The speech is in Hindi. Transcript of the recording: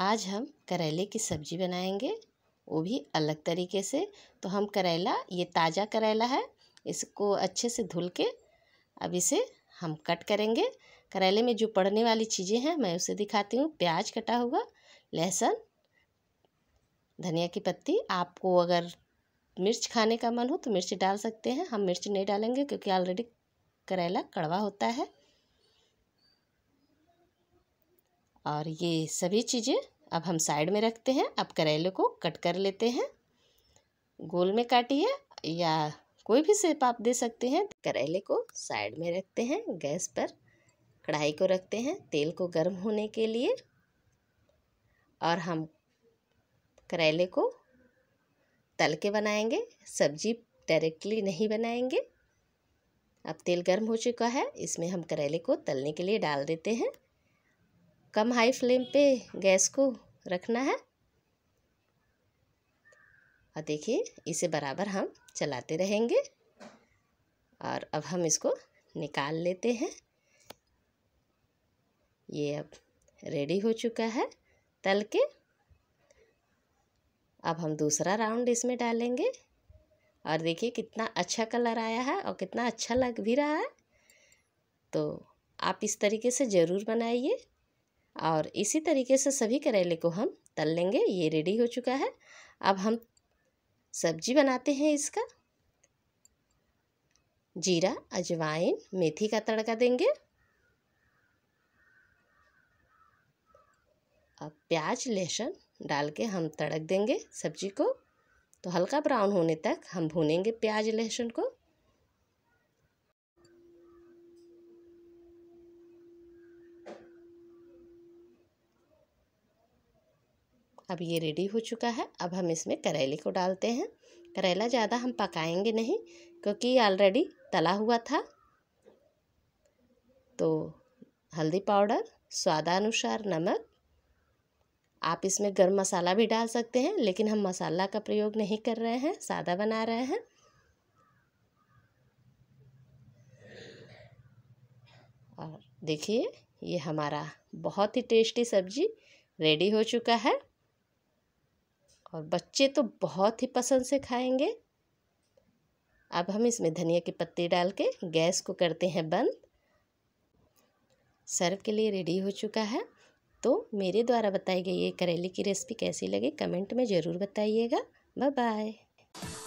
आज हम करेले की सब्ज़ी बनाएंगे वो भी अलग तरीके से तो हम करेला ये ताज़ा करेला है इसको अच्छे से धुल के अब इसे हम कट करेंगे करेले में जो पड़ने वाली चीज़ें हैं मैं उसे दिखाती हूँ प्याज कटा हुआ लहसुन धनिया की पत्ती आपको अगर मिर्च खाने का मन हो तो मिर्च डाल सकते हैं हम मिर्च नहीं डालेंगे क्योंकि ऑलरेडी करेला कड़वा होता है और ये सभी चीज़ें अब हम साइड में रखते हैं अब करेले को कट कर लेते हैं गोल में काटिए या कोई भी सेप आप दे सकते हैं करेले को साइड में रखते हैं गैस पर कढ़ाई को रखते हैं तेल को गर्म होने के लिए और हम करेले को तल के बनाएंगे सब्जी डायरेक्टली नहीं बनाएंगे अब तेल गर्म हो चुका है इसमें हम करेले को तलने के लिए डाल देते हैं कम हाई फ्लेम पे गैस को रखना है और देखिए इसे बराबर हम चलाते रहेंगे और अब हम इसको निकाल लेते हैं ये अब रेडी हो चुका है तल के अब हम दूसरा राउंड इसमें डालेंगे और देखिए कितना अच्छा कलर आया है और कितना अच्छा लग भी रहा है तो आप इस तरीके से ज़रूर बनाइए और इसी तरीके से सभी करेले को हम तल लेंगे ये रेडी हो चुका है अब हम सब्जी बनाते हैं इसका जीरा अजवाइन मेथी का तड़का देंगे अब प्याज लहसुन डाल के हम तड़क देंगे सब्जी को तो हल्का ब्राउन होने तक हम भूनेंगे प्याज लहसुन को अब ये रेडी हो चुका है अब हम इसमें करेले को डालते हैं करेला ज़्यादा हम पकाएंगे नहीं क्योंकि ऑलरेडी तला हुआ था तो हल्दी पाउडर स्वादानुसार नमक आप इसमें गर्म मसाला भी डाल सकते हैं लेकिन हम मसाला का प्रयोग नहीं कर रहे हैं सादा बना रहे हैं और देखिए ये हमारा बहुत ही टेस्टी सब्जी रेडी हो चुका है और बच्चे तो बहुत ही पसंद से खाएंगे अब हम इसमें धनिया की पत्ती डाल के गैस को करते हैं बंद सर्व के लिए रेडी हो चुका है तो मेरे द्वारा बताई गई ये करेले की रेसिपी कैसी लगी कमेंट में ज़रूर बताइएगा बाय बाय